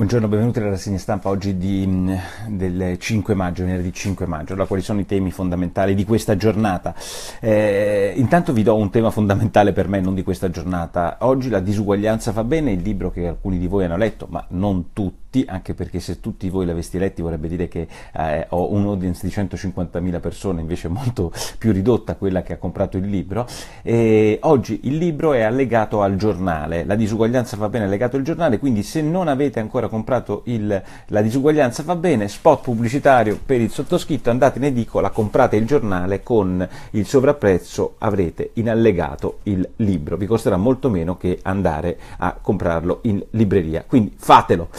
Buongiorno, benvenuti alla rassegna stampa oggi di, del 5 maggio, venerdì 5 maggio. Allora, quali sono i temi fondamentali di questa giornata? Eh, intanto vi do un tema fondamentale per me, non di questa giornata. Oggi la disuguaglianza fa bene, il libro che alcuni di voi hanno letto, ma non tutti tutti, anche perché se tutti voi l'aveste letti vorrebbe dire che eh, ho un audience di 150.000 persone, invece molto più ridotta quella che ha comprato il libro. E oggi il libro è allegato al giornale, la disuguaglianza va bene allegato al giornale, quindi se non avete ancora comprato il, la disuguaglianza va bene, spot pubblicitario per il sottoscritto, andate in edicola, comprate il giornale con il sovrapprezzo, avrete in allegato il libro, vi costerà molto meno che andare a comprarlo in libreria, quindi fatelo!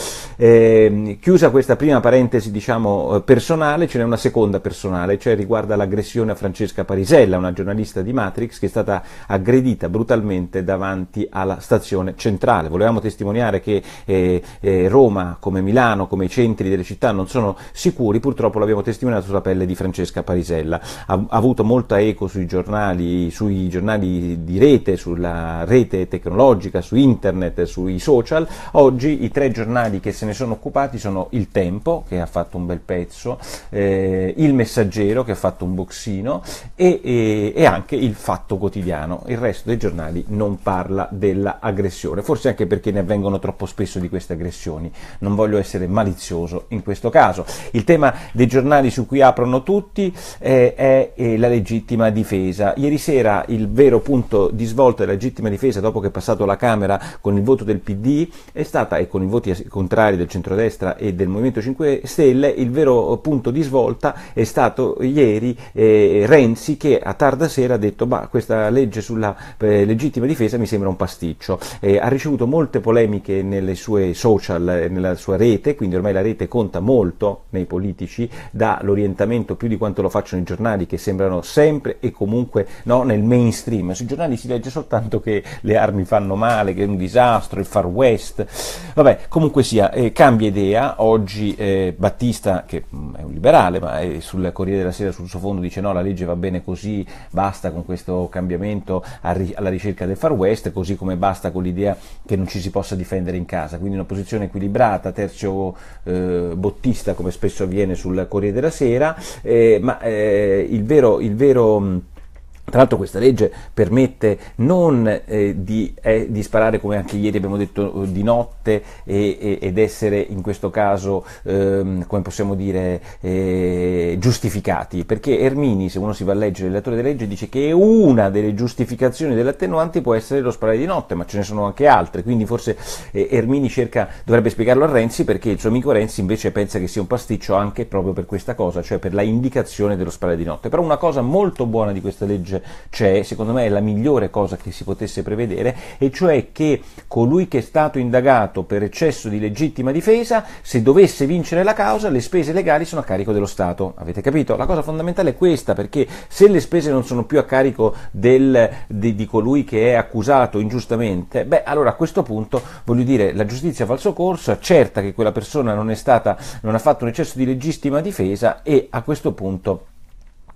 Eh, chiusa questa prima parentesi diciamo, eh, personale, ce n'è una seconda personale, cioè riguarda l'aggressione a Francesca Parisella, una giornalista di Matrix che è stata aggredita brutalmente davanti alla stazione centrale. Volevamo testimoniare che eh, eh, Roma, come Milano, come i centri delle città non sono sicuri, purtroppo l'abbiamo testimoniato sulla pelle di Francesca Parisella. Ha, ha avuto molta eco sui giornali, sui giornali di rete, sulla rete tecnologica, su internet, sui social. Oggi i tre giornali che se ne ne sono occupati sono Il Tempo, che ha fatto un bel pezzo, eh, Il Messaggero, che ha fatto un boxino, e, e, e, anche Il Fatto Quotidiano. Il resto dei giornali non parla dell'aggressione, forse anche perché ne avvengono troppo spesso di queste aggressioni. Non voglio essere malizioso in questo caso. Il tema dei giornali su cui aprono tutti eh, è eh, la legittima difesa. Ieri sera il vero punto di svolta della legittima difesa, dopo che è passato la Camera con il voto del PD, è stata, e con i voti contrari del centrodestra e del Movimento 5 Stelle, il vero punto di svolta è stato ieri eh, Renzi che a tarda sera ha detto ma questa legge sulla eh, legittima difesa mi sembra un pasticcio. Eh, ha ricevuto molte polemiche nelle sue social, eh, nella sua rete, quindi ormai la rete conta molto nei politici, dall'orientamento più di quanto lo facciano i giornali che sembrano sempre e comunque no, nel mainstream. Sui giornali si legge soltanto che le armi fanno male, che è un disastro, il far west. Vabbè, comunque sia, eh, cambia idea, oggi eh, Battista, che mm, è un liberale, ma è sul Corriere della Sera sul suo fondo dice no, la legge va bene così, basta con questo cambiamento alla ricerca del far west, così come basta con l'idea che non ci si possa difendere in casa, quindi una posizione equilibrata, terzo eh, bottista come spesso avviene sul Corriere della Sera, eh, ma eh, il vero... Il vero mm, tra l'altro questa legge permette non eh, di, eh, di, sparare, come anche ieri abbiamo detto, eh, di notte e, e, ed essere in questo caso, ehm, come possiamo dire, eh, giustificati, perché Ermini, se uno si va a leggere il relatore della legge, dice che una delle giustificazioni dell'attenuante può essere lo sparare di notte, ma ce ne sono anche altre, quindi forse eh, Ermini cerca, dovrebbe spiegarlo a Renzi perché il suo amico Renzi invece pensa che sia un pasticcio anche proprio per questa cosa, cioè per la indicazione dello sparare di notte. Però una cosa molto buona di questa legge c'è, cioè, secondo me è la migliore cosa che si potesse prevedere, e cioè che colui che è stato indagato per eccesso di legittima difesa, se dovesse vincere la causa, le spese legali sono a carico dello Stato. Avete capito? La cosa fondamentale è questa, perché se le spese non sono più a carico del, di, di, colui che è accusato ingiustamente, beh, allora a questo punto, voglio dire, la giustizia fa il suo corso, accerta che quella persona non, stata, non ha fatto un eccesso di legittima difesa e a questo punto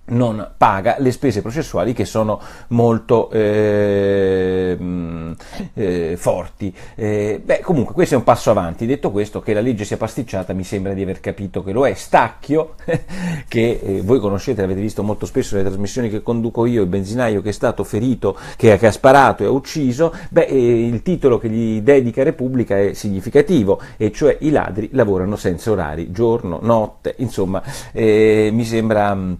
non paga le spese processuali che sono molto eh, mm, eh, forti. Eh, beh, comunque questo è un passo avanti. Detto questo, che la legge sia pasticciata mi sembra di aver capito che lo è. Stacchio, che eh, voi conoscete, l'avete visto molto spesso nelle trasmissioni che conduco io, il benzinaio che è stato ferito, che, che ha sparato e ha ucciso, beh, eh, il titolo che gli dedica Repubblica è significativo, e cioè i ladri lavorano senza orari, giorno, notte, insomma, eh, mi sembra mm,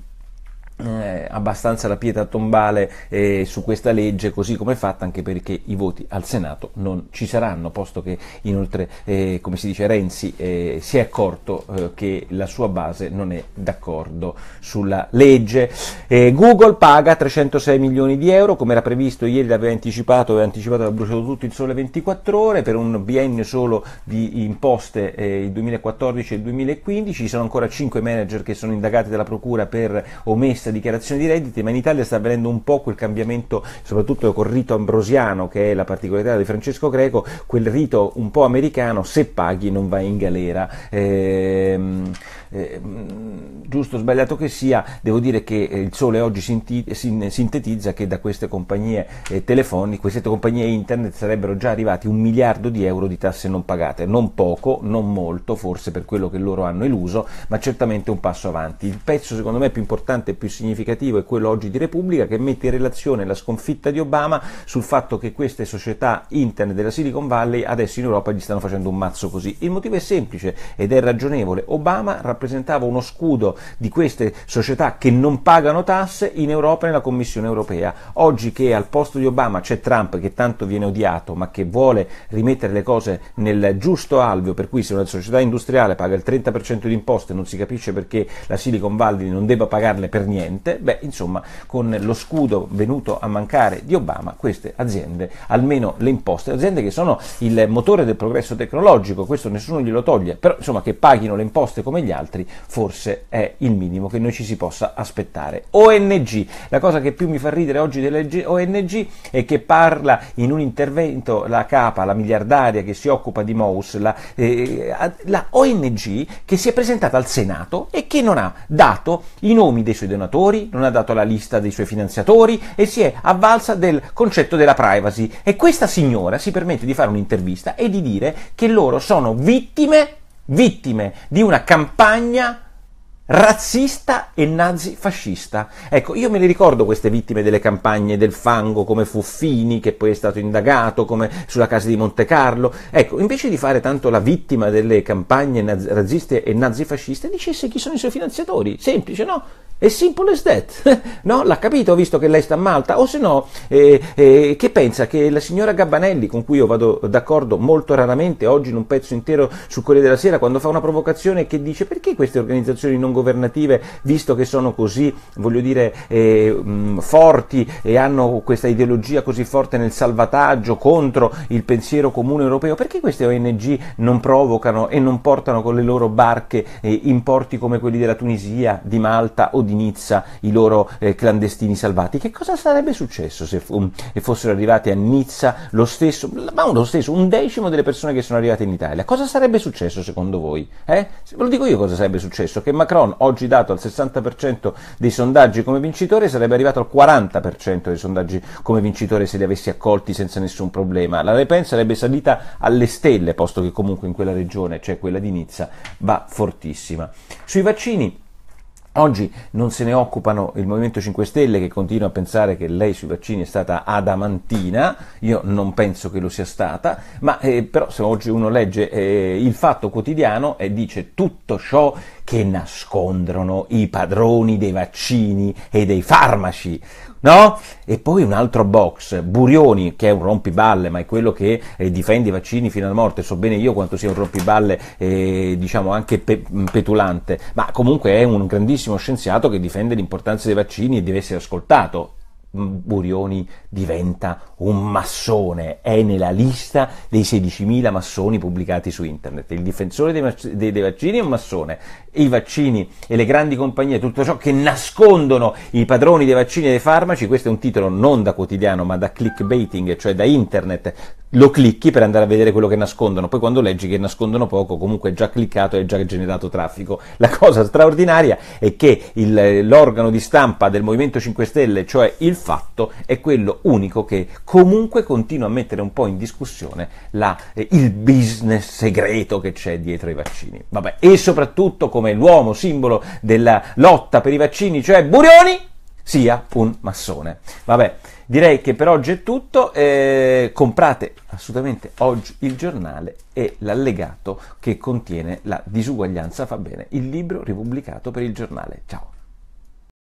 eh, abbastanza la pietra tombale eh, su questa legge così come è fatta anche perché i voti al Senato non ci saranno posto che inoltre eh, come si dice Renzi eh, si è accorto eh, che la sua base non è d'accordo sulla legge eh, Google paga 306 milioni di euro come era previsto ieri l'aveva anticipato aveva anticipato aveva bruciato tutto il sole 24 ore per un biennio solo di imposte il 2014 e il 2015 ci sono ancora 5 manager che sono indagati dalla procura per omessa complessa dichiarazione di redditi, ma in Italia sta avvenendo un po' quel cambiamento, soprattutto col rito ambrosiano, che è la particolarità di Francesco Greco, quel rito un po' americano, se paghi non vai in galera. Ehm, ehm, giusto o sbagliato che sia, devo dire che eh, il sole oggi sintetizza che da queste compagnie eh, telefoniche, queste compagnie internet sarebbero già arrivati un miliardo di euro di tasse non pagate, non poco, non molto, forse per quello che loro hanno eluso, ma certamente un passo avanti. Il pezzo secondo me più importante e più significativo è quello oggi di Repubblica che mette in relazione la sconfitta di Obama sul fatto che queste società internet della Silicon Valley adesso in Europa gli stanno facendo un mazzo così. Il motivo è semplice ed è ragionevole. Obama rappresentava uno scudo di queste società che non pagano tasse in Europa e nella Commissione europea. Oggi che al posto di Obama c'è Trump che tanto viene odiato ma che vuole rimettere le cose nel giusto alveo, per cui se una società industriale paga il 30% di imposte non si capisce perché la Silicon Valley non debba pagarle per niente, velocemente, beh, insomma, con lo scudo venuto a mancare di Obama, queste aziende, almeno le imposte, aziende che sono il motore del progresso tecnologico, questo nessuno glielo toglie, però insomma che paghino le imposte come gli altri, forse è il minimo che noi ci si possa aspettare. ONG, la cosa che più mi fa ridere oggi delle ONG è che parla in un intervento la capa, la miliardaria che si occupa di Mous, la, eh, la ONG che si è presentata al Senato e che non ha dato i nomi dei suoi donatori donatori, non ha dato la lista dei suoi finanziatori e si è avvalsa del concetto della privacy. E questa signora si permette di fare un'intervista e di dire che loro sono vittime, vittime di una campagna razzista e nazifascista. Ecco, io me le ricordo queste vittime delle campagne del fango come Fuffini, che poi è stato indagato, come sulla casa di Monte Carlo. Ecco, invece di fare tanto la vittima delle campagne naz- razziste e nazifasciste, dicesse chi sono i suoi finanziatori. Semplice, no? È simple as that, no? L'ha capito visto che lei sta a Malta? O se no, eh, eh, che pensa che la signora Gabbanelli, con cui io vado d'accordo molto raramente, oggi in un pezzo intero sul Corriere della Sera, quando fa una provocazione che dice perché queste organizzazioni non governative, visto che sono così, voglio dire, eh, forti e hanno questa ideologia così forte nel salvataggio contro il pensiero comune europeo, perché queste ONG non provocano e non portano con le loro barche eh, importi come quelli della Tunisia, di Malta o di Nizza i loro eh, clandestini salvati, che cosa sarebbe successo se um, fossero arrivate a Nizza lo stesso, ma lo stesso, un decimo delle persone che sono arrivate in Italia? Cosa sarebbe successo secondo voi? Eh? Ve lo dico io cosa sarebbe successo, che Macron, oggi dato al 60% dei sondaggi come vincitore, sarebbe arrivato al 40% dei sondaggi come vincitore se li avessi accolti senza nessun problema. La Le Pen sarebbe salita alle stelle, posto che comunque in quella regione, cioè quella di Nizza, va fortissima. Sui vaccini Oggi non se ne occupano il Movimento 5 Stelle che continua a pensare che lei sui vaccini è stata adamantina, io non penso che lo sia stata, ma eh, però se oggi uno legge eh, il Fatto Quotidiano e dice tutto ciò che nascondono i padroni dei vaccini e dei farmaci, no? E poi un altro box, Burioni, che è un rompiballe, ma è quello che eh, difende i vaccini fino alla morte, so bene io quanto sia un rompiballe, eh, diciamo anche pe- petulante, ma comunque è un grandissimo scienziato che difende l'importanza dei vaccini e deve essere ascoltato, Burioni diventa un massone, è nella lista dei 16.000 massoni pubblicati su internet. Il difensore dei, mac- dei, dei vaccini è un massone. I vaccini e le grandi compagnie, tutto ciò che nascondono i padroni dei vaccini e dei farmaci, questo è un titolo non da quotidiano ma da clickbaiting, cioè da internet, lo clicchi per andare a vedere quello che nascondono, poi quando leggi che nascondono poco, comunque è già cliccato e è già generato traffico. La cosa straordinaria è che il, l'organo di stampa del Movimento 5 Stelle, cioè il fatto, è quello unico che comunque continua a mettere un po' in discussione la, eh, il business segreto che c'è dietro i vaccini. Vabbè, e soprattutto come l'uomo simbolo della lotta per i vaccini, cioè Burioni, sia un massone. Vabbè. Direi che per oggi è tutto, eh, comprate assolutamente oggi il giornale e l'allegato che contiene la disuguaglianza fa bene, il libro ripubblicato per il giornale. Ciao!